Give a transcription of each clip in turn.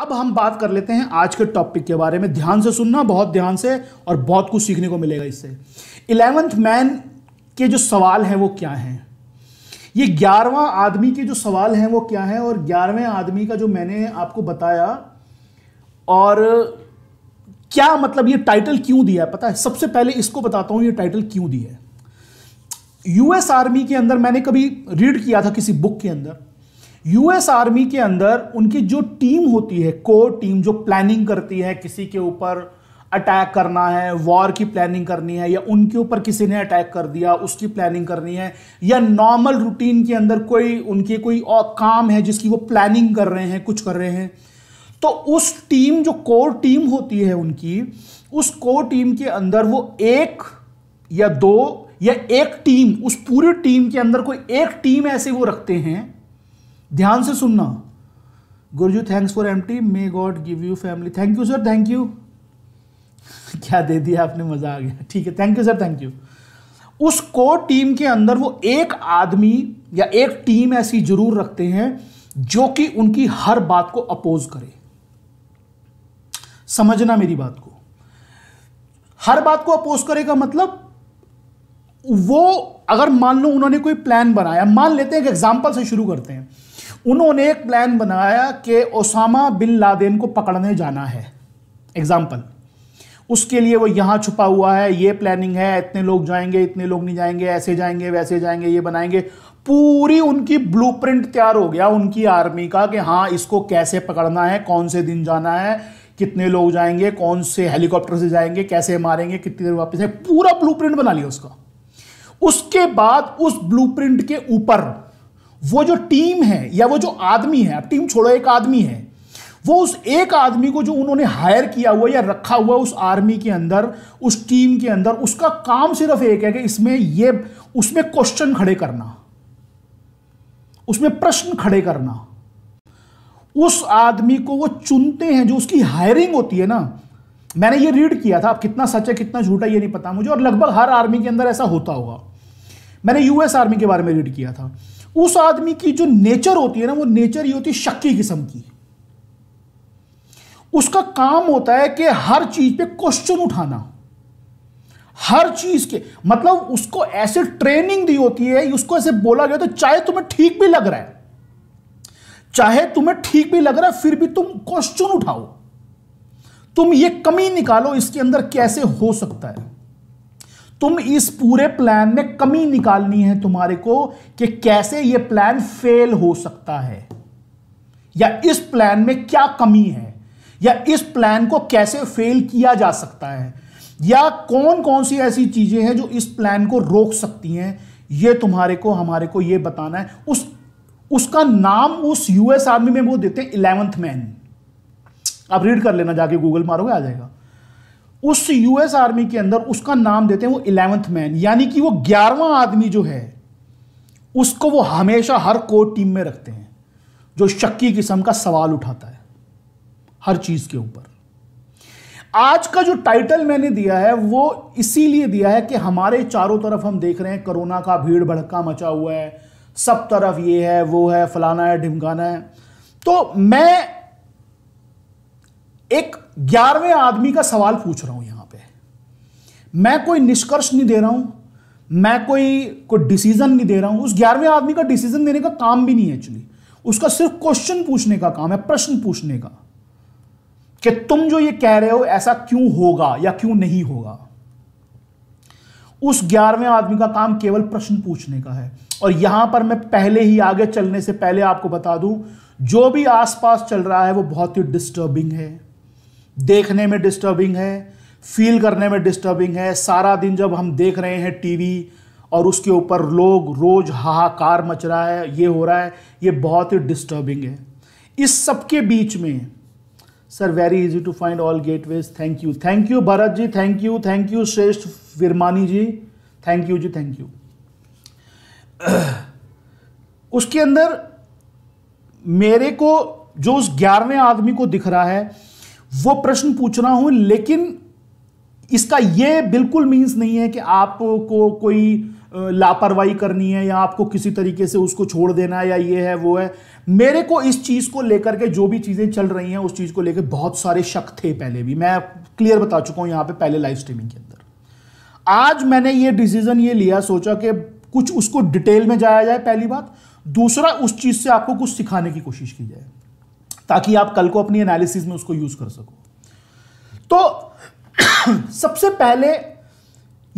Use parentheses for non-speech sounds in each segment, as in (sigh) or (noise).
अब हम बात कर लेते हैं आज के टॉपिक के बारे में ध्यान से सुनना बहुत ध्यान से और बहुत कुछ सीखने को मिलेगा इससे इलेवेंथ मैन के जो सवाल हैं वो क्या हैं ये ग्यारहवा आदमी के जो सवाल हैं वो क्या हैं और ग्यारहवें आदमी का जो मैंने आपको बताया और क्या मतलब ये टाइटल क्यों दिया है पता है सबसे पहले इसको बताता हूँ ये टाइटल क्यों दिया है यूएस आर्मी के अंदर मैंने कभी रीड किया था किसी बुक के अंदर यूएस आर्मी के अंदर उनकी जो टीम होती है कोर टीम जो प्लानिंग करती है किसी के ऊपर अटैक करना है वॉर की प्लानिंग करनी है या उनके ऊपर किसी ने अटैक कर दिया उसकी प्लानिंग करनी है या नॉर्मल रूटीन के अंदर कोई उनके कोई और काम है जिसकी वो प्लानिंग कर रहे हैं कुछ कर रहे हैं तो उस टीम जो कोर टीम होती है उनकी उस कोर टीम के अंदर वो एक या दो या एक टीम उस पूरी टीम के अंदर कोई एक टीम ऐसे वो रखते हैं ध्यान से सुनना गुरुजी thanks for M T may God give you family thank you sir thank you क्या दे दिया आपने मजा आ गया ठीक है thank you sir thank you उसको टीम के अंदर वो एक आदमी या एक टीम ऐसी जरूर रखते हैं जो कि उनकी हर बात को अपोज करे समझना मेरी बात को हर बात को अपोज करेगा मतलब वो अगर मान लो उन्होंने कोई प्लान बनाया मान लेते हैं एक एग्जाम्पल से शुरू करते हैं उन्होंने एक प्लान बनाया कि ओसामा बिन लादेन को पकड़ने जाना है एग्जाम्पल उसके लिए वो यहाँ छुपा हुआ है ये प्लानिंग है इतने लोग जाएंगे इतने लोग नहीं जाएंगे ऐसे जाएंगे वैसे जाएंगे ये बनाएंगे पूरी उनकी ब्लूप्रिंट तैयार हो गया उनकी आर्मी का कि हाँ इसको कैसे पकड़ना है कौन से दिन जाना है कितने लोग जाएंगे कौन से हेलीकॉप्टर से जाएंगे कैसे मारेंगे कितनी देर वापस है पूरा ब्लू बना लिया उसका उसके बाद उस ब्लू के ऊपर वो जो टीम है या वो जो आदमी है अब टीम छोड़ो एक आदमी है वो उस एक आदमी को जो उन्होंने हायर किया हुआ या रखा हुआ उस आर्मी के अंदर उस टीम के अंदर उसका काम सिर्फ एक है कि इसमें ये उसमें क्वेश्चन खड़े करना उसमें प्रश्न खड़े करना उस आदमी को वो चुनते हैं जो उसकी हायरिंग होती है ना मैंने ये रीड किया था अब कितना सच है कितना झूठा ये नहीं पता मुझे और लगभग हर आर्मी के अंदर ऐसा होता होगा मैंने यूएस आर्मी के बारे में रीड किया था उस आदमी की जो नेचर होती है ना वो नेचर ही होती है शक्की किस्म की उसका काम होता है कि हर चीज पे क्वेश्चन उठाना हर चीज के मतलब उसको ऐसे ट्रेनिंग दी होती है उसको ऐसे बोला गया तो चाहे तुम्हें ठीक भी लग रहा है चाहे तुम्हें ठीक भी लग रहा है फिर भी तुम क्वेश्चन उठाओ तुम ये कमी निकालो इसके अंदर कैसे हो सकता है तुम इस पूरे प्लान में कमी निकालनी है तुम्हारे को कि कैसे यह प्लान फेल हो सकता है या इस प्लान में क्या कमी है या इस प्लान को कैसे फेल किया जा सकता है या कौन कौन सी ऐसी चीजें हैं जो इस प्लान को रोक सकती हैं यह तुम्हारे को हमारे को यह बताना है उस उसका नाम उस यूएस आर्मी में वो देते हैं इलेवंथ मैन आप रीड कर लेना जाके गूगल मारोगे आ जाएगा उस यूएस आर्मी के अंदर उसका नाम देते हैं वो इलेवंथ मैन यानी कि वो ग्यारहवा आदमी जो है उसको वो हमेशा हर कोर टीम में रखते हैं जो शक्की किस्म का सवाल उठाता है हर चीज के ऊपर आज का जो टाइटल मैंने दिया है वो इसीलिए दिया है कि हमारे चारों तरफ हम देख रहे हैं कोरोना का भीड़ भड़का मचा हुआ है सब तरफ ये है वो है फलाना है ढिमकाना है तो मैं एक ग्यारहवें आदमी का सवाल पूछ रहा हूं यहां पे मैं कोई निष्कर्ष नहीं दे रहा हूं मैं कोई कोई डिसीजन नहीं दे रहा हूं उस ग्यारहवें आदमी का डिसीजन देने का काम भी नहीं है एक्चुअली उसका सिर्फ क्वेश्चन पूछने का काम है प्रश्न पूछने का कि तुम जो ये कह रहे हो ऐसा क्यों होगा या क्यों नहीं होगा उस ग्यारहवें आदमी का काम केवल प्रश्न पूछने का है और यहां पर मैं पहले ही आगे चलने से पहले आपको बता दूं जो भी आसपास चल रहा है वो बहुत ही डिस्टर्बिंग है देखने में डिस्टर्बिंग है फील करने में डिस्टर्बिंग है सारा दिन जब हम देख रहे हैं टीवी और उसके ऊपर लोग रोज़ हाहाकार मच रहा है ये हो रहा है ये बहुत ही डिस्टर्बिंग है इस सब के बीच में sir very easy to find all gateways thank you thank you Bharat ji thank you thank you Shreshth Virmani ji thank you जी थैंक यू उसके अंदर मेरे को जो उस ग्यारहवें आदमी को दिख रहा है वो प्रश्न पूछ रहा हूं लेकिन इसका ये बिल्कुल मीन्स नहीं है कि आपको कोई लापरवाही करनी है या आपको किसी तरीके से उसको छोड़ देना है या ये है वो है मेरे को इस चीज़ को लेकर के जो भी चीज़ें चल रही हैं उस चीज़ को लेकर बहुत सारे शक थे पहले भी मैं क्लियर बता चुका हूं यहां पे पहले लाइव स्ट्रीमिंग के अंदर आज मैंने ये डिसीजन ये लिया सोचा कि कुछ उसको डिटेल में जाया जाए पहली बात दूसरा उस चीज़ से आपको कुछ सिखाने की कोशिश की जाए ताकि आप कल को अपनी एनालिसिस में उसको यूज कर सको तो (clears throat) सबसे पहले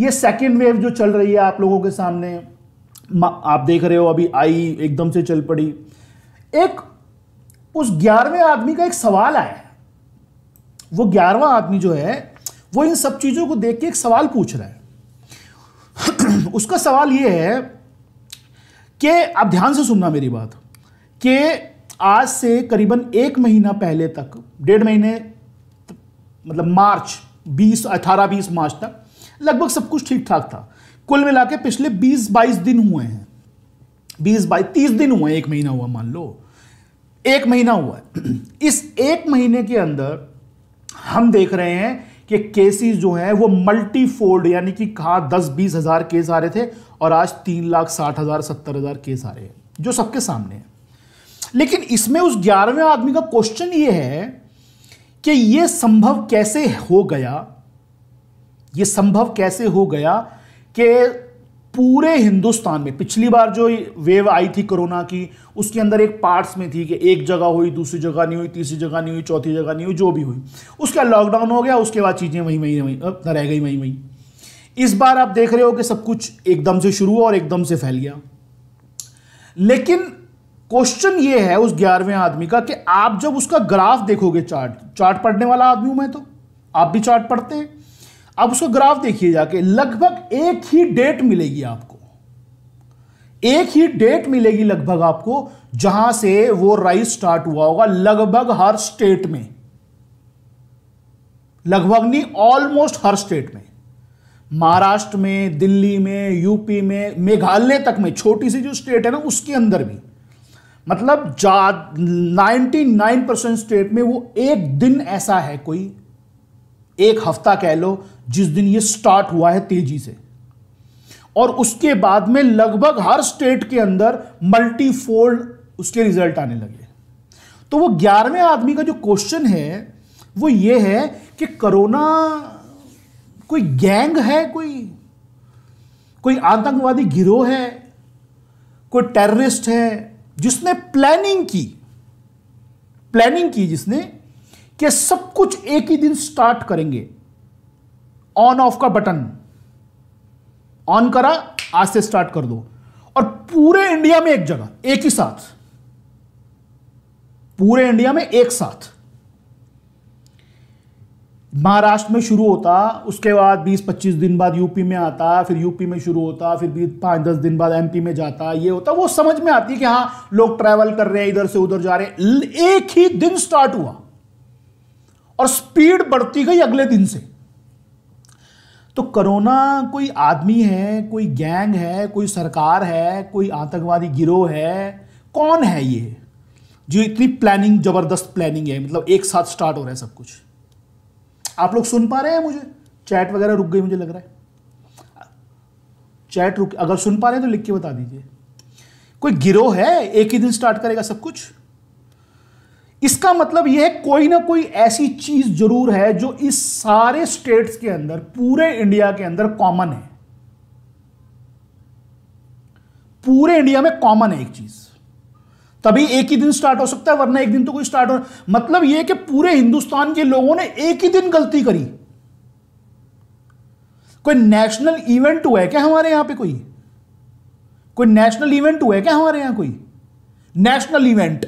ये सेकेंड वेव जो चल रही है आप लोगों के सामने आप देख रहे हो अभी आई एकदम से चल पड़ी एक उस ग्यारहवें आदमी का एक सवाल आया वो ग्यारहवा आदमी जो है वो इन सब चीज़ों को देख के एक सवाल पूछ रहा है (clears throat) उसका सवाल ये है कि आप ध्यान से सुनना मेरी बात कि आज से करीबन एक महीना पहले तक डेढ़ महीने मतलब मार्च 20 अठारह बीस मार्च तक लगभग सब कुछ ठीक ठाक था कुल मिला के पिछले 20-22 दिन हुए हैं 20 बाईस 30 दिन हुए एक महीना हुआ मान लो एक महीना हुआ है (clears throat) इस एक महीने के अंदर हम देख रहे हैं कि केसेस जो हैं वो मल्टीफोल्ड यानी कि कहा दस बीस हज़ार केस आ रहे थे और आज तीन लाख साठ हज़ार सत्तर हज़ार केस आ रहे हैं जो सबके सामने है लेकिन इसमें उस ग्यारहवें आदमी का क्वेश्चन ये है कि ये संभव कैसे हो गया ये संभव कैसे हो गया कि पूरे हिंदुस्तान में पिछली बार जो वेव आई थी कोरोना की उसके अंदर एक पार्ट्स में थी कि एक जगह हुई दूसरी जगह नहीं हुई तीसरी जगह नहीं हुई चौथी जगह नहीं हुई जो भी हुई उसका लॉकडाउन हो गया उसके बाद चीज़ें वहीं वहीं वहीं रह गई वहीं वहीं इस बार आप देख रहे हो कि सब कुछ एकदम से शुरू हुआ और एकदम से फैल गया लेकिन क्वेश्चन ये है उस ग्यारहवें आदमी का कि आप जब उसका ग्राफ देखोगे चार्ट चार्ट पढ़ने वाला आदमी हूं मैं तो आप भी चार्ट पढ़ते हैं आप उसका ग्राफ देखिए जाके लगभग एक ही डेट मिलेगी आपको एक ही डेट मिलेगी लगभग आपको जहां से वो राइस स्टार्ट हुआ होगा लगभग हर स्टेट में लगभग नहीं ऑलमोस्ट हर स्टेट में महाराष्ट्र में दिल्ली में यूपी में मेघालय तक में छोटी सी जो स्टेट है ना उसके अंदर भी मतलब नाइन्टी नाइन परसेंट स्टेट में वो एक दिन ऐसा है कोई एक हफ्ता कह लो जिस दिन ये स्टार्ट हुआ है तेजी से और उसके बाद में लगभग हर स्टेट के अंदर मल्टी फोल्ड उसके रिजल्ट आने लगे तो वो ग्यारहवें आदमी का जो क्वेश्चन है वो ये है कि कोरोना कोई गैंग है कोई कोई आतंकवादी गिरोह है कोई टेररिस्ट है जिसने प्लानिंग की प्लानिंग की जिसने कि सब कुछ एक ही दिन स्टार्ट करेंगे ऑन ऑफ का बटन ऑन करा आज से स्टार्ट कर दो और पूरे इंडिया में एक जगह एक ही साथ पूरे इंडिया में एक साथ महाराष्ट्र में शुरू होता उसके बाद 20-25 दिन बाद यूपी में आता फिर यूपी में शुरू होता फिर बीस पाँच दस दिन बाद एमपी में जाता ये होता वो समझ में आती है कि हाँ लोग ट्रैवल कर रहे हैं इधर से उधर जा रहे हैं एक ही दिन स्टार्ट हुआ और स्पीड बढ़ती गई अगले दिन से तो कोरोना कोई आदमी है कोई गैंग है कोई सरकार है कोई आतंकवादी गिरोह है कौन है ये जो इतनी प्लानिंग जबरदस्त प्लानिंग है मतलब एक साथ स्टार्ट हो रहा है सब कुछ आप लोग सुन पा रहे हैं मुझे चैट वगैरह रुक गई मुझे लग रहा है चैट रुक अगर सुन पा रहे हैं तो लिख के बता दीजिए कोई गिरोह है एक ही दिन स्टार्ट करेगा सब कुछ इसका मतलब यह है कोई ना कोई ऐसी चीज जरूर है जो इस सारे स्टेट्स के अंदर पूरे इंडिया के अंदर कॉमन है पूरे इंडिया में कॉमन है एक चीज तभी एक ही दिन स्टार्ट हो सकता है वरना एक दिन तो कोई स्टार्ट हो मतलब यह कि पूरे हिंदुस्तान के लोगों ने एक ही दिन गलती करी कोई नेशनल इवेंट हुआ है क्या हमारे यहां पे कोई कोई नेशनल इवेंट हुआ है क्या हमारे यहां कोई नेशनल इवेंट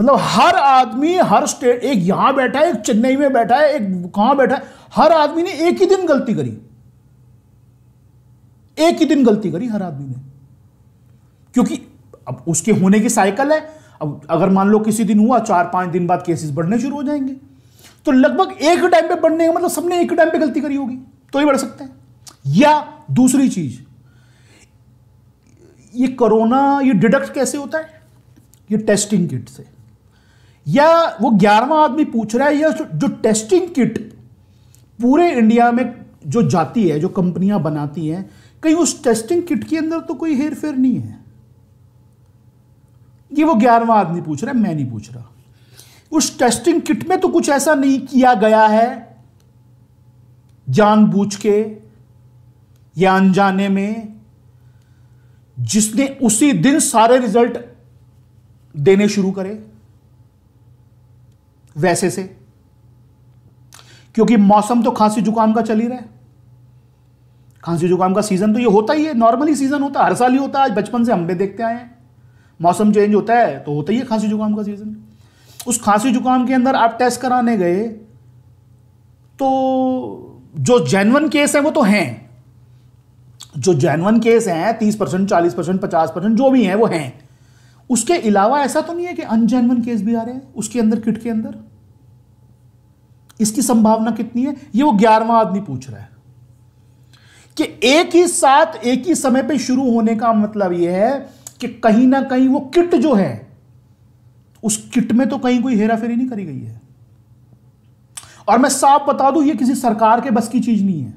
मतलब हर आदमी हर स्टेट एक यहां बैठा है एक चेन्नई में बैठा है एक कहां बैठा है हर आदमी ने एक ही दिन गलती करी एक ही दिन गलती करी हर आदमी ने क्योंकि अब उसके होने की साइकिल है अब अगर मान लो किसी दिन हुआ चार पांच दिन बाद केसेस बढ़ने शुरू हो जाएंगे तो लगभग एक टाइम पे बढ़ने का मतलब सबने एक टाइम पे गलती करी होगी तो ही बढ़ सकते हैं या दूसरी चीज ये कोरोना ये डिडक्ट कैसे होता है ये टेस्टिंग किट से या वो ग्यारहवा आदमी पूछ रहा है या जो टेस्टिंग किट पूरे इंडिया में जो जाती है जो कंपनियां बनाती हैं कहीं उस टेस्टिंग किट के अंदर तो कोई हेर फेर नहीं है ये वो ग्यारहवा आदमी पूछ रहा है मैं नहीं पूछ रहा उस टेस्टिंग किट में तो कुछ ऐसा नहीं किया गया है जानबूझ के या अनजाने में जिसने उसी दिन सारे रिजल्ट देने शुरू करे वैसे से क्योंकि मौसम तो खांसी जुकाम का चल ही रहा है खांसी जुकाम का सीजन तो ये होता ही है नॉर्मली सीजन होता है हर साल ही होता है आज बचपन से हम भी देखते आए हैं मौसम चेंज होता है तो होता ही है खांसी जुकाम का सीज़न उस खांसी जुकाम के अंदर आप टेस्ट कराने गए तो जो जेनवन केस है वो तो हैं जो जेनवन केस हैं तीस परसेंट चालीस परसेंट पचास परसेंट जो भी हैं वो हैं उसके अलावा ऐसा तो नहीं है कि अनजेनवन केस भी आ रहे हैं उसके अंदर किट के अंदर इसकी संभावना कितनी है ये वो ग्यारहवा आदमी पूछ रहा है कि एक ही साथ एक ही समय पे शुरू होने का मतलब यह है कि कहीं ना कहीं वो किट जो है उस किट में तो कहीं कोई हेरा फेरी नहीं करी गई है और मैं साफ बता दूं ये किसी सरकार के बस की चीज नहीं है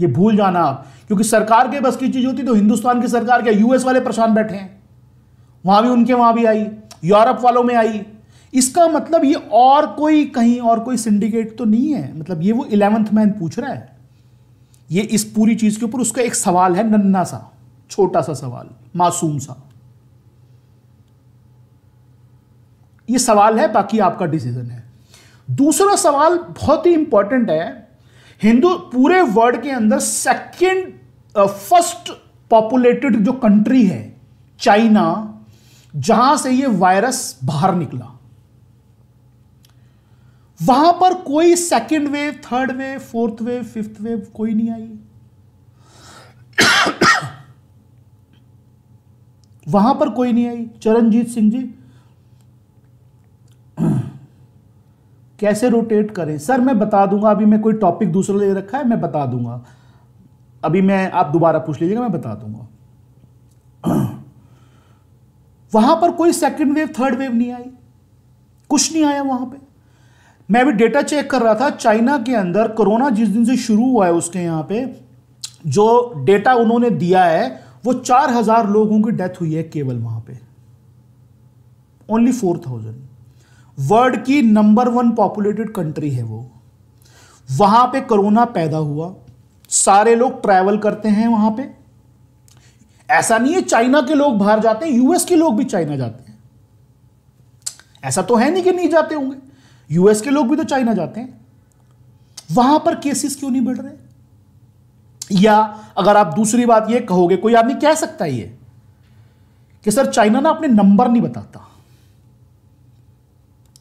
ये भूल जाना आप क्योंकि सरकार के बस की चीज होती तो हिंदुस्तान की सरकार के यूएस वाले परेशान बैठे हैं वहां भी उनके वहां भी आई यूरोप वालों में आई इसका मतलब ये और कोई कहीं और कोई सिंडिकेट तो नहीं है मतलब ये वो इलेवंथ मैन पूछ रहा है ये इस पूरी चीज के ऊपर उसका एक सवाल है नन्ना सा छोटा सा सवाल मासूम सा ये सवाल है बाकी आपका डिसीजन है दूसरा सवाल बहुत ही इंपॉर्टेंट है हिंदू पूरे वर्ल्ड के अंदर सेकेंड फर्स्ट पॉपुलेटेड जो कंट्री है चाइना जहां से ये वायरस बाहर निकला वहां पर कोई second wave third wave fourth wave fifth wave कोई नहीं आई वहां पर कोई नहीं आई चरणजीत सिंह जी कैसे रोटेट करें सर मैं बता दूंगा अभी मैं कोई टॉपिक दूसरा ले रखा है मैं बता दूंगा अभी मैं आप दोबारा पूछ लीजिएगा मैं बता दूंगा वहां पर कोई सेकंड वेव थर्ड वेव नहीं आई कुछ नहीं आया वहां पे मैं भी डेटा चेक कर रहा था चाइना के अंदर कोरोना जिस दिन से शुरू हुआ है उसके यहां पे जो डेटा उन्होंने दिया है वो चार हजार लोगों की डेथ हुई है केवल वहां पे ओनली फोर थाउजेंड वर्ल्ड की नंबर वन पॉपुलेटेड कंट्री है वो वहां पे कोरोना पैदा हुआ सारे लोग ट्रैवल करते हैं वहां पे ऐसा नहीं है चाइना के लोग बाहर जाते हैं यूएस के लोग भी चाइना जाते हैं ऐसा तो है नहीं कि नहीं जाते होंगे यूएस के लोग भी तो चाइना जाते हैं वहां पर केसेस क्यों नहीं बढ़ रहे या अगर आप दूसरी बात ये कहोगे कोई आदमी कह सकता है ये कि सर चाइना ना अपने नंबर नहीं बताता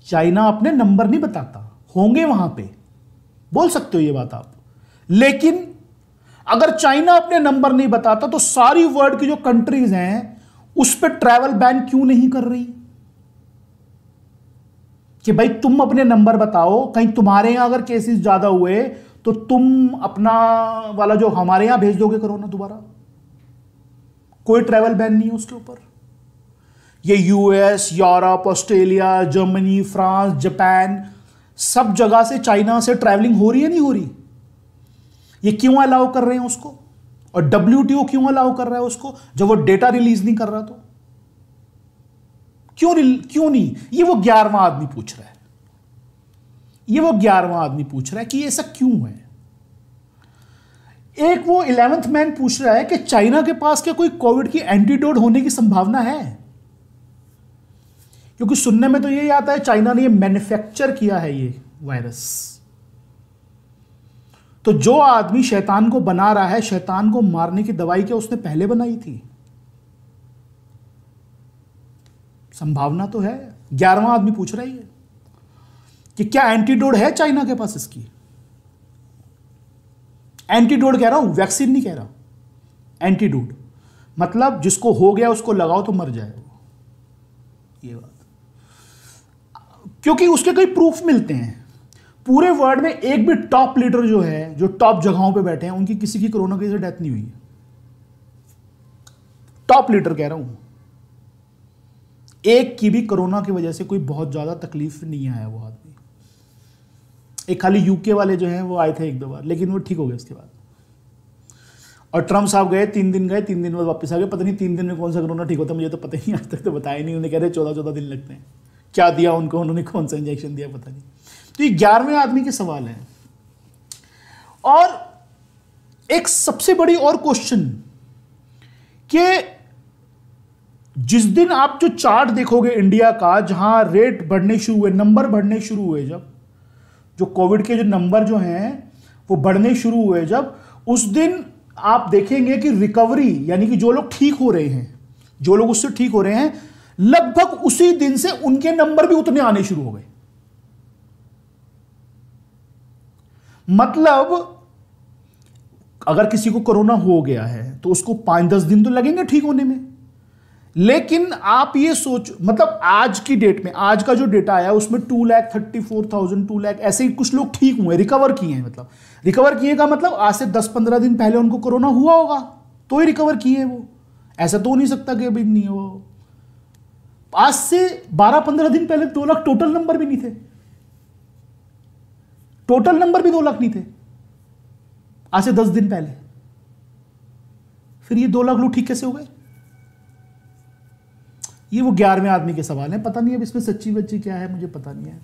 चाइना अपने नंबर नहीं बताता होंगे वहां पे बोल सकते हो ये बात आप लेकिन अगर चाइना अपने नंबर नहीं बताता तो सारी वर्ल्ड की जो कंट्रीज हैं उस पर ट्रैवल बैन क्यों नहीं कर रही कि भाई तुम अपने नंबर बताओ कहीं तुम्हारे यहां अगर केसेस ज्यादा हुए तो तुम अपना वाला जो हमारे यहां भेज दोगे करो ना दोबारा कोई ट्रैवल बैन नहीं है उसके ऊपर ये US Europe Australia Germany France Japan सब जगह से चाइना से ट्रैवलिंग हो रही है नहीं हो रही ये क्यों अलाउ कर रहे हैं उसको और डब्ल्यू क्यों अलाउ कर रहा है उसको जब वो डेटा रिलीज नहीं कर रहा तो क्यों क्यों नहीं ये वो ग्यारहवा आदमी पूछ रहा है ये वो ग्यारहवा आदमी पूछ रहा है कि ऐसा क्यों है एक वो इलेवेंथ मैन पूछ रहा है कि चाइना के पास क्या कोई कोविड की एंटीडोट होने की संभावना है क्योंकि सुनने में तो यही आता है चाइना ने ये मैन्युफैक्चर किया है ये वायरस तो जो आदमी शैतान को बना रहा है शैतान को मारने की दवाई क्या उसने पहले बनाई थी संभावना तो है ग्यारहवा आदमी पूछ रहा है कि क्या एंटीडोड है चाइना के पास इसकी एंटीडोड कह रहा हूं वैक्सीन नहीं कह रहा एंटीडोड मतलब जिसको हो गया उसको लगाओ तो मर जाए ये बात क्योंकि उसके कई प्रूफ मिलते हैं पूरे वर्ल्ड में एक भी टॉप लीडर जो है जो टॉप जगहों पे बैठे हैं उनकी किसी की कोरोना की से डेथ नहीं हुई है टॉप लीडर कह रहा हूं एक की भी कोरोना की वजह से कोई बहुत ज्यादा तकलीफ नहीं आया वो आदमी एक खाली यूके वाले जो हैं वो आए थे एक दो बार लेकिन वो ठीक हो गए उसके बाद और ट्रम्प साहब गए तीन दिन गए तीन दिन बाद वापस आ गए पता नहीं तीन दिन में कौन सा कोरोना ठीक होता मुझे तो पता ही आज तक तो बताया नहीं उन्हें कह रहे चौदह चौदह दिन लगते हैं क्या दिया उनको उन्होंने कौन सा इंजेक्शन दिया पता नहीं तो ये ग्यारहवें आदमी के सवाल हैं और एक सबसे बड़ी और क्वेश्चन के जिस दिन आप जो चार्ट देखोगे इंडिया का जहां रेट बढ़ने शुरू हुए नंबर बढ़ने शुरू हुए जब जो कोविड के जो नंबर जो हैं वो बढ़ने शुरू हुए जब उस दिन आप देखेंगे कि रिकवरी यानी कि जो लोग ठीक हो रहे हैं जो लोग उससे ठीक हो रहे हैं लगभग उसी दिन से उनके नंबर भी उतने आने शुरू हो गए मतलब अगर किसी को कोरोना हो गया है तो उसको पांच दस दिन तो लगेंगे ठीक होने में लेकिन आप ये सोच मतलब आज की डेट में आज का जो डेटा आया उसमें two lakh thirty four thousand two lakh ऐसे ही कुछ लोग ठीक हुए रिकवर किए हैं मतलब रिकवर किए का मतलब आज से दस पंद्रह दिन पहले उनको कोरोना हुआ होगा तो ही रिकवर किए वो ऐसा तो नहीं सकता कि अभी नहीं हो आज से बारह पंद्रह दिन पहले दो लाख टोटल नंबर भी नहीं थे टोटल नंबर भी दो लाख नहीं थे आज से दस दिन पहले फिर ये दो लाख लोग ठीक कैसे हो गए ये वो ग्यारहवें आदमी के सवाल हैं पता नहीं अब इसमें सच्ची बच्ची क्या है मुझे पता नहीं है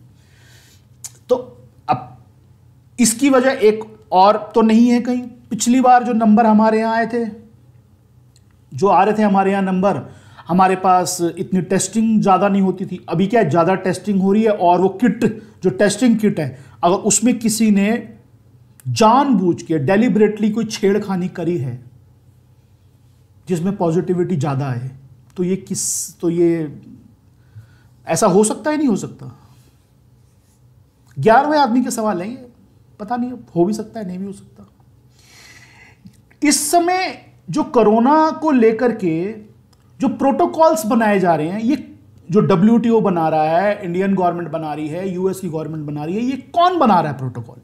तो अब इसकी वजह एक और तो नहीं है कहीं पिछली बार जो नंबर हमारे यहाँ आए थे जो आ रहे थे हमारे यहाँ नंबर हमारे पास इतनी टेस्टिंग ज़्यादा नहीं होती थी अभी क्या ज़्यादा टेस्टिंग हो रही है और वो किट जो टेस्टिंग किट है अगर उसमें किसी ने जानबूझ के डेलीबरेटली कोई छेड़खानी करी है जिसमें पॉजिटिविटी ज़्यादा है तो ये किस तो ये ऐसा हो सकता है नहीं हो सकता ग्यारहवें आदमी के सवाल है ये पता नहीं हो भी सकता है नहीं भी हो सकता इस समय जो कोरोना को लेकर के जो प्रोटोकॉल्स बनाए जा रहे हैं ये जो डब्ल्यू बना रहा है इंडियन गवर्नमेंट बना रही है यूएस की गवर्नमेंट बना रही है ये कौन बना रहा है प्रोटोकॉल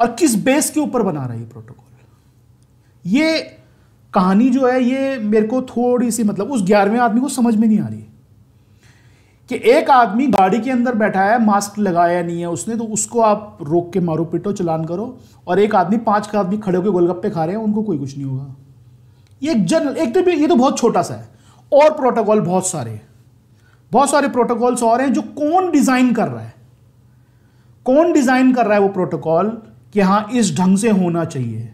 और किस बेस के ऊपर बना रहा है ये प्रोटोकॉल ये कहानी जो है ये मेरे को थोड़ी सी मतलब उस ग्यारहवें आदमी को समझ में नहीं आ रही कि एक आदमी गाड़ी के अंदर बैठा है मास्क लगाया नहीं है उसने तो उसको आप रोक के मारो पिटो चलान करो और एक आदमी पांच आदमी खड़े होकर गोलगप्पे खा रहे हैं उनको कोई कुछ नहीं होगा ये एक जनरल एक तो ये तो बहुत छोटा सा है और प्रोटोकॉल बहुत सारे बहुत सारे प्रोटोकॉल्स और हैं जो कौन डिज़ाइन कर रहा है कौन डिज़ाइन कर रहा है वो प्रोटोकॉल कि हाँ इस ढंग से होना चाहिए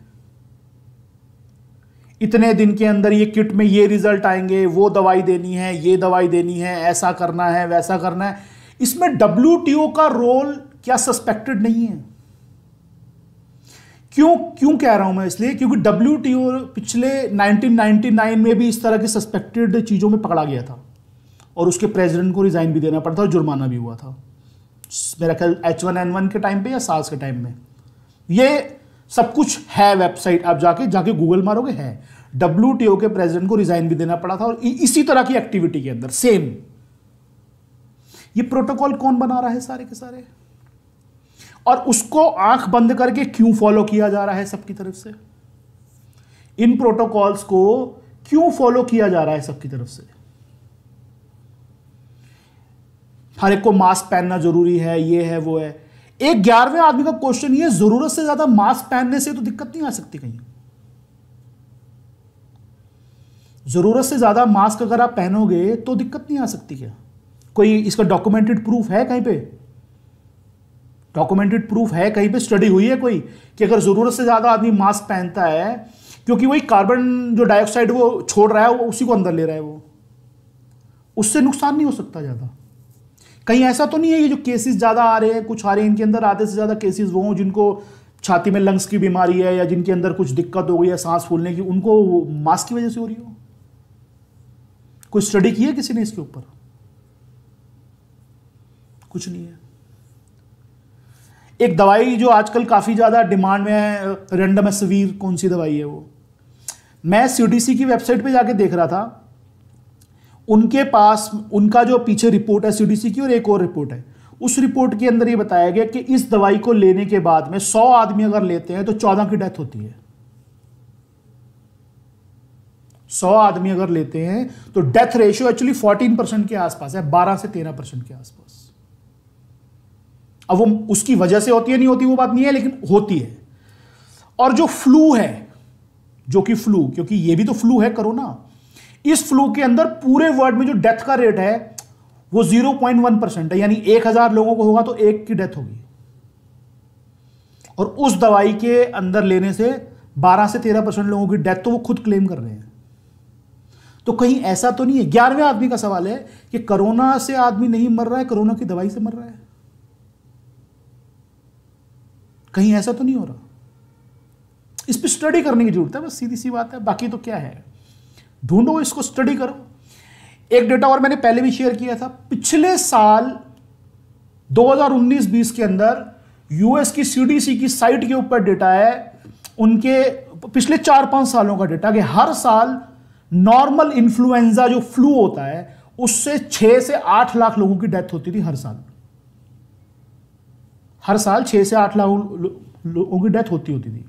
इतने दिन के अंदर ये किट में ये रिजल्ट आएंगे वो दवाई देनी है ये दवाई देनी है ऐसा करना है वैसा करना है इसमें डब्ल्यू का रोल क्या सस्पेक्टेड नहीं है क्यों क्यों कह रहा हूं मैं इसलिए क्योंकि डब्ल्यू पिछले 1999 में भी इस तरह की सस्पेक्टेड चीज़ों में पकड़ा गया था और उसके प्रेसिडेंट को रिज़ाइन भी देना पड़ता था और जुर्माना भी हुआ था मेरा ख्याल एच वन एन वन के टाइम पे या सास के टाइम में ये सब कुछ है वेबसाइट आप जाके जाके गूगल मारोगे है डब्ल्यू के प्रेसिडेंट को रिजाइन भी देना पड़ा था और इसी तरह की एक्टिविटी के अंदर सेम ये प्रोटोकॉल कौन बना रहा है सारे के सारे और उसको आंख बंद करके क्यों फॉलो किया जा रहा है सबकी तरफ से इन प्रोटोकॉल्स को क्यों फॉलो किया जा रहा है सबकी तरफ से हर एक को मास्क पहनना जरूरी है ये है वो है एक ग्यारहवें आदमी का क्वेश्चन ये जरूरत से ज्यादा मास्क पहनने से तो दिक्कत नहीं आ सकती कहीं जरूरत से ज्यादा मास्क अगर आप पहनोगे तो दिक्कत नहीं आ सकती क्या कोई इसका डॉक्यूमेंटेड प्रूफ है कहीं पे डॉक्यूमेंटेड प्रूफ है कहीं पे स्टडी हुई है कोई कि अगर ज़रूरत से ज़्यादा आदमी मास्क पहनता है क्योंकि वही कार्बन जो डाइऑक्साइड वो छोड़ रहा है वो उसी को अंदर ले रहा है वो उससे नुकसान नहीं हो सकता ज़्यादा कहीं ऐसा तो नहीं है ये जो केसेस ज़्यादा आ रहे हैं कुछ आ रहे हैं इनके अंदर आधे से ज़्यादा केसेस वो हों जिनको छाती में लंग्स की बीमारी है या जिनके अंदर कुछ दिक्कत हो गई है सांस फूलने की उनको मास्क की वजह से हो रही हो कोई स्टडी की है किसी ने इसके ऊपर कुछ नहीं है एक दवाई जो आजकल काफ़ी ज़्यादा डिमांड में है रेंडम एसवीर कौन सी दवाई है वो मैं सी की वेबसाइट पे जाके देख रहा था उनके पास उनका जो पीछे रिपोर्ट है सीडीसी की और एक और रिपोर्ट है उस रिपोर्ट के अंदर ये बताया गया कि इस दवाई को लेने के बाद में सौ आदमी अगर लेते हैं तो चौदह की डेथ होती है सौ आदमी अगर लेते हैं तो death ratio actually fourteen percent के आसपास है बारह से तेरह परसेंट के आसपास अब वो उसकी वजह से होती है नहीं होती वो बात नहीं है लेकिन होती है और जो फ्लू है जो कि फ्लू क्योंकि ये भी तो फ्लू है कोरोना इस फ्लू के अंदर पूरे वर्ल्ड में जो डेथ का रेट है वो 0.1 परसेंट है यानी एक हजार लोगों को होगा तो एक की डेथ होगी और उस दवाई के अंदर लेने से 12 से 13 परसेंट लोगों की डेथ तो वो खुद क्लेम कर रहे हैं तो कहीं ऐसा तो नहीं है ग्यारहवें आदमी का सवाल है कि कोरोना से आदमी नहीं मर रहा है कोरोना की दवाई से मर रहा है कहीं ऐसा तो नहीं हो रहा इस पर स्टडी करने की जरूरत है बस सीधी सी बात है बाकी तो क्या है ढूंढो इसको स्टडी करो एक डेटा और मैंने पहले भी शेयर किया था पिछले साल 2019-20 के अंदर यूएस की सीडीसी की साइट के ऊपर डेटा है उनके पिछले चार पांच सालों का डेटा कि हर साल नॉर्मल इन्फ्लुएंजा जो फ्लू होता है उससे छह से आठ लाख लोगों की डेथ होती थी हर साल हर साल छह से आठ लाख लोगों की डेथ होती होती थी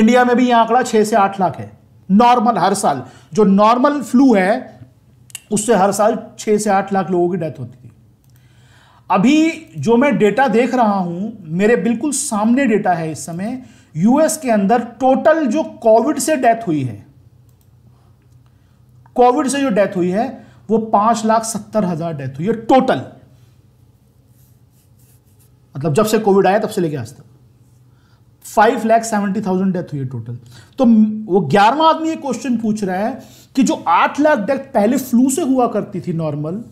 इंडिया में भी यह आंकड़ा छह से आठ लाख है नॉर्मल हर साल जो नॉर्मल फ्लू है उससे हर साल छह से आठ लाख लोगों की डेथ होती थी अभी जो मैं डेटा देख रहा हूं मेरे बिल्कुल सामने डेटा है इस समय यूएस के अंदर टोटल जो कोविड से डेथ हुई है कोविड से जो डेथ हुई है वो पांच लाख सत्तर हजार डेथ हुई है टोटल मतलब जब से कोविड आया तब से लेके आज तक five lakh seventy thousand death हुई है टोटल तो वो ग्यारहवा आदमी ये क्वेश्चन पूछ रहा है कि जो आठ लाख डेथ पहले फ्लू से हुआ करती थी नॉर्मल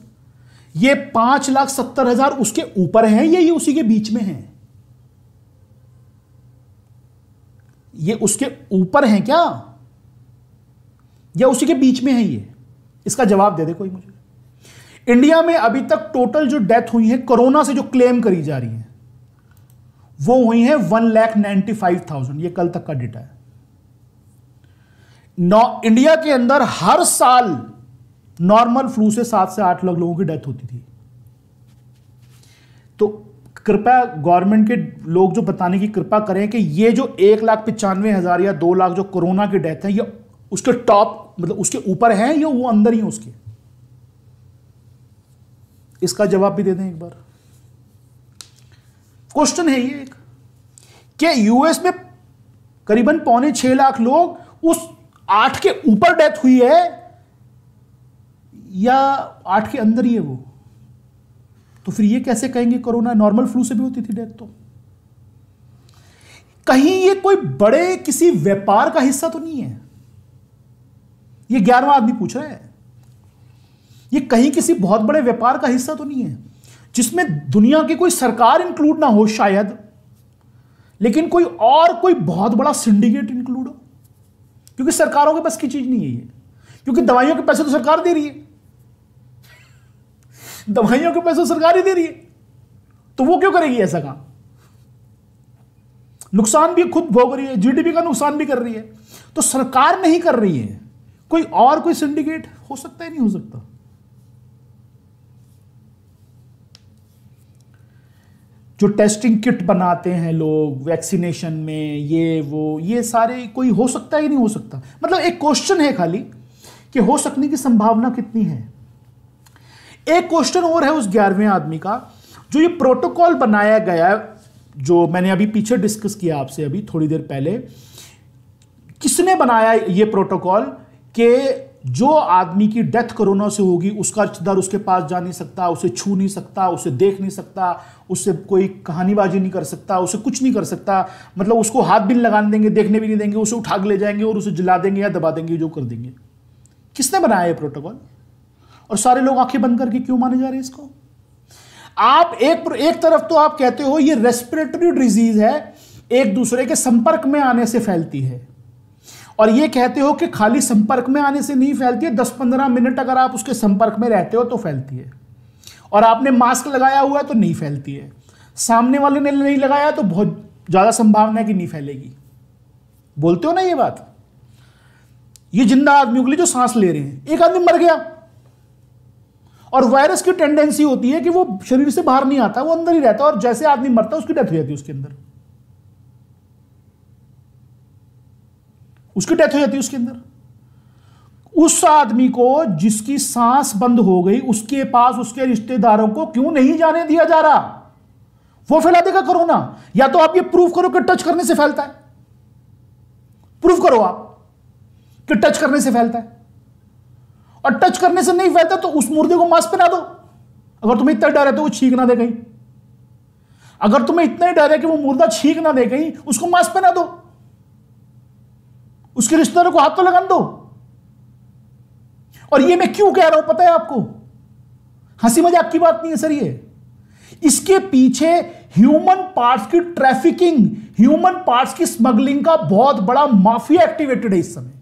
ये पांच लाख सत्तर हजार उसके ऊपर है या ये उसी के बीच में है ये उसके ऊपर है क्या या उसी के बीच में है ये इसका जवाब दे दे कोई मुझे इंडिया में अभी तक टोटल जो डेथ हुई है कोरोना से जो क्लेम करी जा रही है वो हुई है one lakh ninety five thousand यह कल तक का डेटा है नौ इंडिया के अंदर हर साल नॉर्मल फ्लू से सात से आठ लाख लोगों की डेथ होती थी तो कृपया गवर्नमेंट के लोग जो बताने की कृपा करें कि ये जो एक लाख पिचानवे हजार या दो लाख जो कोरोना की डेथ है ये उसके टॉप मतलब उसके ऊपर है या वो अंदर ही है उसके इसका जवाब भी दे दें एक बार क्वेश्चन है ये एक कि यूएस में करीबन पौने छह लाख लोग उस आठ के ऊपर डेथ हुई है या आठ के अंदर ही है वो तो फिर ये कैसे कहेंगे कोरोना नॉर्मल फ्लू से भी होती थी डेथ तो कहीं ये कोई बड़े किसी व्यापार का हिस्सा तो नहीं है ये ग्यारहवा आदमी पूछ रहा है ये कहीं किसी बहुत बड़े व्यापार का हिस्सा तो नहीं है जिसमें दुनिया की कोई सरकार इंक्लूड ना हो शायद लेकिन कोई और कोई बहुत बड़ा सिंडिकेट इंक्लूड हो क्योंकि सरकारों के पास की चीज नहीं है ये क्योंकि दवाइयों के पैसे तो सरकार दे रही है दवाइयों के पैसे तो सरकार ही दे रही है तो वो क्यों करेगी ऐसा काम नुकसान भी खुद भोग रही है जीडीपी का नुकसान भी कर रही है तो सरकार नहीं कर रही है कोई और कोई सिंडिकेट हो सकता है नहीं हो सकता जो टेस्टिंग किट बनाते हैं लोग वैक्सीनेशन में ये वो ये सारे कोई हो सकता ही नहीं हो सकता मतलब एक क्वेश्चन है खाली कि हो सकने की संभावना कितनी है एक क्वेश्चन और है उस ग्यारहवें आदमी का जो ये प्रोटोकॉल बनाया गया जो मैंने अभी पीछे डिस्कस किया आपसे अभी थोड़ी देर पहले किसने बनाया ये प्रोटोकॉल के जो आदमी की डेथ कोरोना से होगी उसका रिश्तेदार उसके पास जा नहीं सकता उसे छू नहीं सकता उसे देख नहीं सकता उससे कोई कहानीबाजी नहीं कर सकता उसे कुछ नहीं कर सकता मतलब उसको हाथ भी नहीं लगाने देंगे देखने भी नहीं देंगे उसे उठा के ले जाएंगे और उसे जला देंगे या दबा देंगे जो कर देंगे किसने बनाया ये प्रोटोकॉल और सारे लोग आंखें बंद करके क्यों माने जा रहे हैं इसको आप एक एक तरफ तो आप कहते हो ये रेस्पिरेटरी डिजीज है एक दूसरे के संपर्क में आने से फैलती है और ये कहते हो कि खाली संपर्क में आने से नहीं फैलती है दस पंद्रह मिनट अगर आप उसके संपर्क में रहते हो तो फैलती है और आपने मास्क लगाया हुआ है तो नहीं फैलती है सामने वाले ने नहीं लगाया तो बहुत ज़्यादा संभावना है कि नहीं फैलेगी बोलते हो ना ये बात ये जिंदा आदमियों के लिए जो सांस ले रहे हैं एक आदमी मर गया और वायरस की टेंडेंसी होती है कि वो शरीर से बाहर नहीं आता वो अंदर ही रहता है और जैसे आदमी मरता है उसकी डेथ हो जाती है उसके अंदर उसकी डेथ हो जाती है उसके अंदर उस आदमी को जिसकी सांस बंद हो गई उसके पास उसके रिश्तेदारों को क्यों नहीं जाने दिया जा रहा वो फैला देगा कोरोना या तो आप ये प्रूफ करो कि टच करने से फैलता है प्रूफ करो आप कि टच करने से फैलता है और टच करने से नहीं फैलता तो उस मुर्दे को मास्क पहना दो अगर तुम्हें इतना डर है तो वो छींक ना दे कहीं अगर तुम्हें इतना ही डर है कि वो मुर्दा छींक ना दे कहीं उसको मास्क पहना दो उसके रिश्तेदारों को हाथ तो लगा दो और ये मैं क्यों कह रहा हूं पता है आपको हंसी मजाक की बात नहीं है सर ये इसके पीछे ह्यूमन पार्ट्स की ट्रैफिकिंग ह्यूमन पार्ट्स की स्मगलिंग का बहुत बड़ा माफिया एक्टिवेटेड है इस समय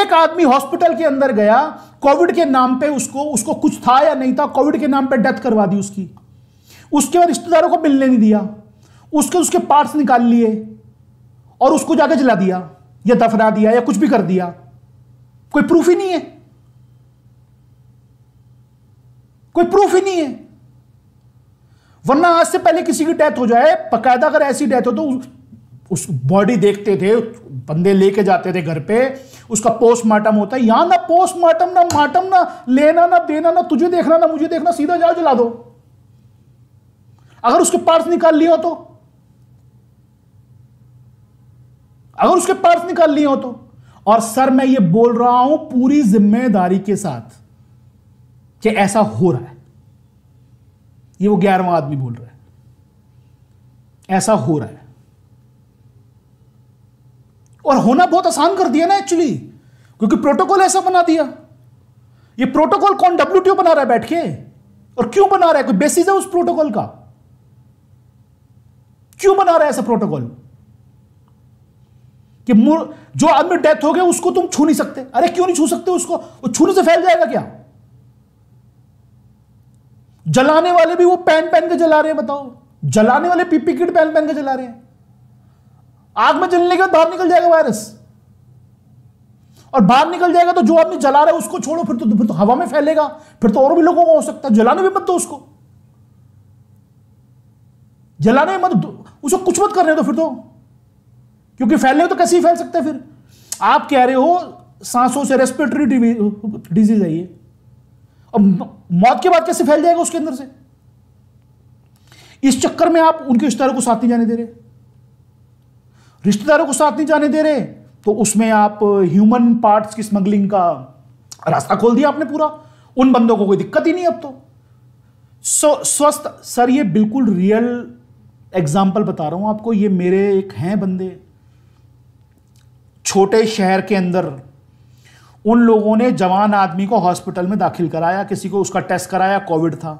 एक आदमी हॉस्पिटल के अंदर गया कोविड के नाम पे उसको उसको कुछ था या नहीं था कोविड के नाम पे डेथ करवा दी उसकी उसके बाद रिश्तेदारों को मिलने नहीं दिया उसके उसके पार्ट्स निकाल लिए और उसको जाकर जला दिया या दफना दिया या कुछ भी कर दिया कोई प्रूफ ही नहीं है कोई प्रूफ ही नहीं है वरना आज से पहले किसी की डेथ हो जाए बकायदा अगर ऐसी डेथ हो तो उस बॉडी देखते थे बंदे लेके जाते थे घर पे उसका पोस्टमार्टम होता है यहां ना पोस्टमार्टम ना मार्टम ना लेना ना देना ना तुझे देखना ना मुझे देखना सीधा जाओ जला दो अगर उसके पार्ट्स निकाल लिया हो तो अगर उसके पर्स निकाल लिए हो तो और सर मैं ये बोल रहा हूं पूरी जिम्मेदारी के साथ कि ऐसा हो रहा है ये वो ग्यारहवा आदमी बोल रहा है ऐसा हो रहा है और होना बहुत आसान कर दिया ना एक्चुअली क्योंकि प्रोटोकॉल ऐसा बना दिया ये प्रोटोकॉल कौन डब्ल्यू बना रहा है बैठ के और क्यों बना रहा है कोई बेसिस है उस प्रोटोकॉल का क्यों बना रहा है ऐसा प्रोटोकॉल कि जो आदमी डेथ हो गया उसको तुम छू नहीं सकते अरे क्यों नहीं छू सकते उसको वो छूने से फैल जाएगा क्या जलाने वाले भी वो पैन पहन के जला रहे हैं बताओ जलाने वाले पीपी किट पहन पहन के जला रहे हैं आग में जलने के बाद बाहर निकल जाएगा वायरस और बाहर निकल जाएगा तो जो आदमी जला रहा है उसको छोड़ो फिर तो फिर तो हवा में फैलेगा फिर तो और भी लोगों को हो सकता है जलाने भी मत दो तो उसको जलाने मत दो उसको कुछ मत कर रहे हो तो फिर तो क्योंकि फैलने तो कैसे ही फैल सकते फिर आप कह रहे हो सांसों से रेस्पिरेटरी डिजीज है ये अब मौत के बाद कैसे फैल जाएगा उसके अंदर से इस चक्कर में आप उनके रिश्तेदारों को साथ नहीं जाने दे रहे रिश्तेदारों को साथ नहीं जाने दे रहे तो उसमें आप ह्यूमन पार्ट्स की स्मगलिंग का रास्ता खोल दिया आपने पूरा उन बंदों को कोई दिक्कत ही नहीं अब तो स्वस्थ सर ये बिल्कुल रियल एग्जाम्पल बता रहा हूं आपको ये मेरे एक हैं बंदे छोटे शहर के अंदर उन लोगों ने जवान आदमी को हॉस्पिटल में दाखिल कराया किसी को उसका टेस्ट कराया कोविड था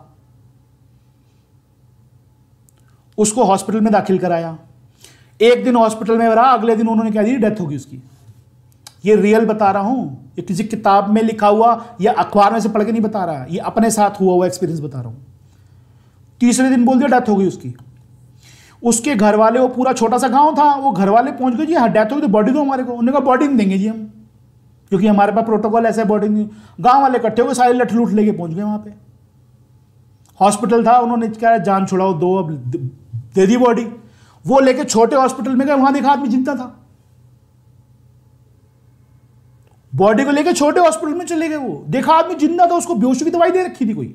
उसको हॉस्पिटल में दाखिल कराया एक दिन हॉस्पिटल में रहा अगले दिन उन्होंने कह दी डेथ होगी उसकी ये रियल बता रहा हूं ये किसी किताब में लिखा हुआ या अखबार में से पढ़ के नहीं बता रहा ये अपने साथ हुआ हुआ एक्सपीरियंस बता रहा हूं तीसरे दिन बोल दिया डेथ होगी उसकी उसके घर वाले वो पूरा छोटा सा गांव था वो घर वाले पहुंच गए जी हाँ डेथ हो गई तो बॉडी दो हमारे को उन्होंने कहा बॉडी नहीं देंगे जी हम क्योंकि हमारे पास प्रोटोकॉल ऐसा है बॉडी नहीं गांव वाले इकट्ठे हो गए सारे लठ लूट लेके पहुंच गए वहां पे हॉस्पिटल था उन्होंने क्या जान छुड़ाओ दो अब दे दी बॉडी वो लेके छोटे हॉस्पिटल में गए वहां देखा आदमी जिंदा था बॉडी को लेके छोटे हॉस्पिटल में चले गए वो देखा आदमी जिंदा था उसको बेहोशी की दवाई दे रखी थी कोई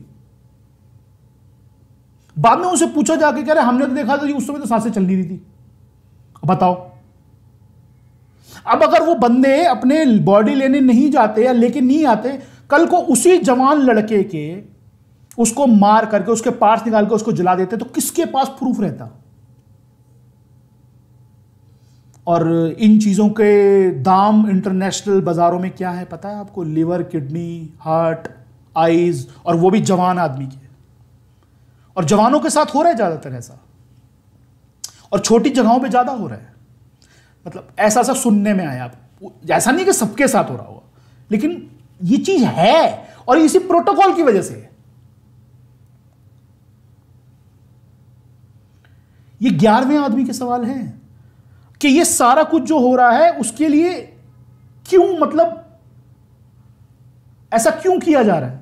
बाद में उनसे पूछा जाके कह रहे हमने तो देखा था जी उस समय तो सांसें चल नहीं रही थी बताओ अब अगर वो बंदे अपने बॉडी लेने नहीं जाते या लेके नहीं आते कल को उसी जवान लड़के के उसको मार करके उसके पार्ट्स निकाल के उसको जला देते तो किसके पास प्रूफ रहता और इन चीज़ों के दाम इंटरनेशनल बाज़ारों में क्या है पता है आपको लिवर किडनी हार्ट आईज और वो भी जवान आदमी के और जवानों के साथ हो रहा है ज़्यादातर ऐसा और छोटी जगहों पे ज़्यादा हो रहा है मतलब ऐसा ऐसा सुनने में आया आप ऐसा नहीं कि सबके साथ हो रहा होगा लेकिन ये चीज़ है और इसी प्रोटोकॉल की वजह से है ये ग्यारहवें आदमी के सवाल है कि ये सारा कुछ जो हो रहा है उसके लिए क्यों मतलब ऐसा क्यों किया जा रहा है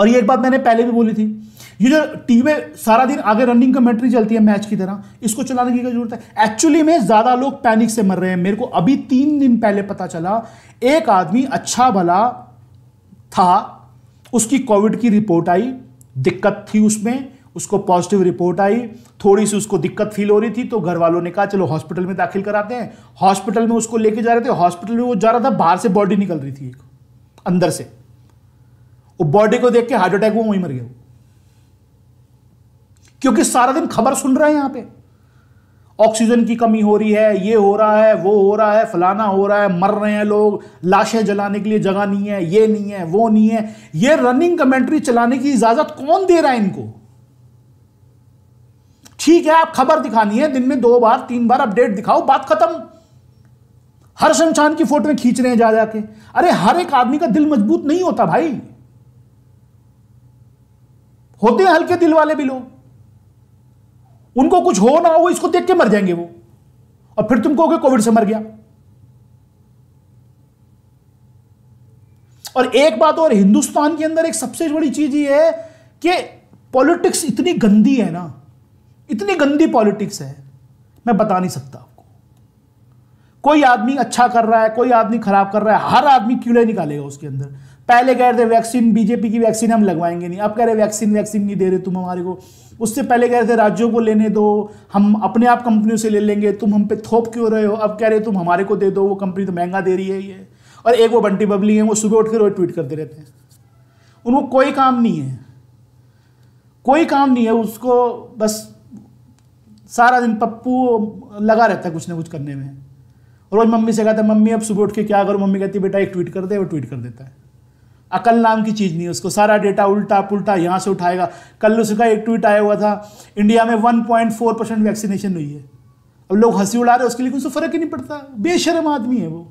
और ये एक बात मैंने पहले भी बोली थी ये जो टीमें सारा दिन आगे रनिंग कमेंट्री चलती है मैच की तरह इसको चलाने की क्या जरूरत है एक्चुअली में ज़्यादा लोग पैनिक से मर रहे हैं मेरे को अभी तीन दिन पहले पता चला एक आदमी अच्छा भला था उसकी कोविड की रिपोर्ट आई दिक्कत थी उसमें उसको पॉजिटिव रिपोर्ट आई थोड़ी सी उसको दिक्कत फील हो रही थी तो घर वालों ने कहा चलो हॉस्पिटल में दाखिल कराते हैं हॉस्पिटल में उसको लेके जा रहे थे हॉस्पिटल में वो जा रहा था बाहर से बॉडी निकल रही थी एक अंदर से वो बॉडी को देख के हार्ट अटैक हुआ वहीं मर गया क्योंकि सारा दिन खबर सुन रहे हैं यहां पे ऑक्सीजन की कमी हो रही है ये हो रहा है वो हो रहा है फलाना हो रहा है मर रहे हैं लोग लाशें जलाने के लिए जगह नहीं है ये नहीं है वो नहीं है ये रनिंग कमेंट्री चलाने की इजाजत कौन दे रहा है इनको ठीक है आप खबर दिखानी है दिन में दो बार तीन बार अपडेट दिखाओ बात खत्म हर शमशान की फोटो खींच रहे हैं जा जाके अरे हर एक आदमी का दिल मजबूत नहीं होता भाई होते हैं हल्के दिल वाले भी लोग उनको कुछ हो ना हो इसको देख के मर जाएंगे वो और फिर तुम कहोगे कोविड से मर गया और एक बात और हिंदुस्तान के अंदर एक सबसे बड़ी चीज ये है कि पॉलिटिक्स इतनी गंदी है ना इतनी गंदी पॉलिटिक्स है मैं बता नहीं सकता आपको कोई आदमी अच्छा कर रहा है कोई आदमी खराब कर रहा है हर आदमी कीड़े निकालेगा उसके अंदर पहले कह रहे थे वैक्सीन बीजेपी की वैक्सीन हम लगवाएंगे नहीं अब कह रहे वैक्सीन वैक्सीन नहीं दे रहे तुम हमारे को उससे पहले कह रहे थे राज्यों को लेने दो हम अपने आप कंपनियों से ले लेंगे तुम हम पे थोप क्यों रहे हो अब कह रहे तुम हमारे को दे दो वो कंपनी तो महंगा दे रही है ये और एक वो बंटी बबली है वो सुबह उठ के रोज ट्वीट करते रहते हैं उनको कोई काम नहीं है कोई काम नहीं है उसको बस सारा दिन पप्पू लगा रहता है कुछ ना कुछ करने में रोज़ मम्मी से कहता है मम्मी अब सुबह उठ के क्या करो मम्मी कहती है बेटा एक ट्वीट कर दे वो ट्वीट कर देता है अकल नाम की चीज़ नहीं है उसको सारा डेटा उल्टा पुल्टा यहाँ से उठाएगा कल उसका एक ट्वीट आया हुआ था इंडिया में 1.4 परसेंट वैक्सीनेशन हुई है अब लोग हंसी उड़ा रहे हैं उसके लिए कुछ फ़र्क ही नहीं पड़ता बेशरम आदमी है वो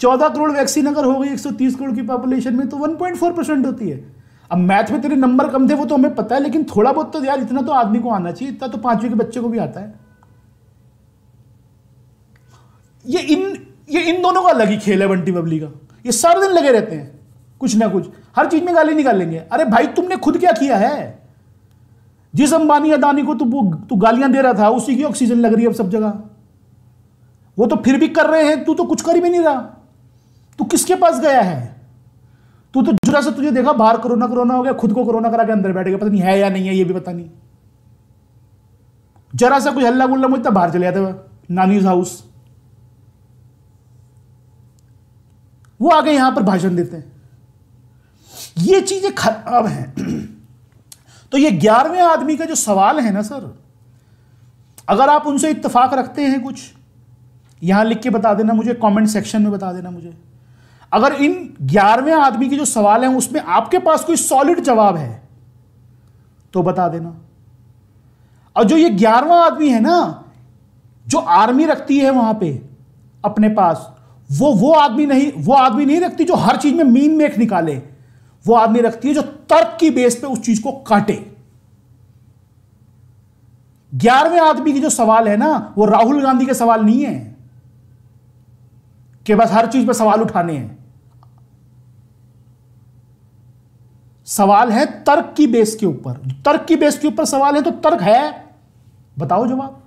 चौदह करोड़ वैक्सीन अगर हो गई एक करोड़ की पॉपुलेशन में तो वन परसेंट होती है अब मैथ में तेरे नंबर कम थे वो तो हमें पता है लेकिन थोड़ा बहुत तो यार इतना तो आदमी को आना चाहिए इतना तो पांचवी के बच्चे को भी आता है ये इन ये इन दोनों का अलग ही खेल है बंटी बबली का ये सारे दिन लगे रहते हैं कुछ ना कुछ हर चीज में गाली निकाल लेंगे अरे भाई तुमने खुद क्या किया है जिस अंबानी अदानी को तू तू गालियां दे रहा था उसी की ऑक्सीजन लग रही है अब सब जगह वो तो फिर भी कर रहे हैं तू तो कुछ कर ही भी नहीं रहा तू किसके पास गया है तू तो जुरा से तुझे देखा बाहर कोरोना कोरोना हो गया खुद को कोरोना करा के अंदर बैठ गया पता नहीं है या नहीं है ये भी पता नहीं जरा सा कुछ हल्ला गुल्ला मुझे बाहर चले जाते नानीज हाउस वो आगे यहां पर भाषण देते हैं ये चीज़ें खराब हैं (clears throat) तो ये ग्यारहवें आदमी का जो सवाल है ना सर अगर आप उनसे इतफाक रखते हैं कुछ यहां लिख के बता देना मुझे कमेंट सेक्शन में बता देना मुझे अगर इन ग्यारहवें आदमी के जो सवाल हैं उसमें आपके पास कोई सॉलिड जवाब है तो बता देना और जो ये ग्यारहवा आदमी है ना जो आर्मी रखती है वहां पे अपने पास वो वो आदमी नहीं वो आदमी नहीं रखती जो हर चीज में मीन मेक निकाले वो आदमी रखती है जो तर्क की बेस पे उस चीज को काटे ग्यारहवें आदमी की जो सवाल है ना वो राहुल गांधी के सवाल नहीं है कि बस हर चीज पर सवाल उठाने हैं सवाल है तर्क की बेस के ऊपर तर्क की बेस के ऊपर सवाल है तो तर्क है बताओ जवाब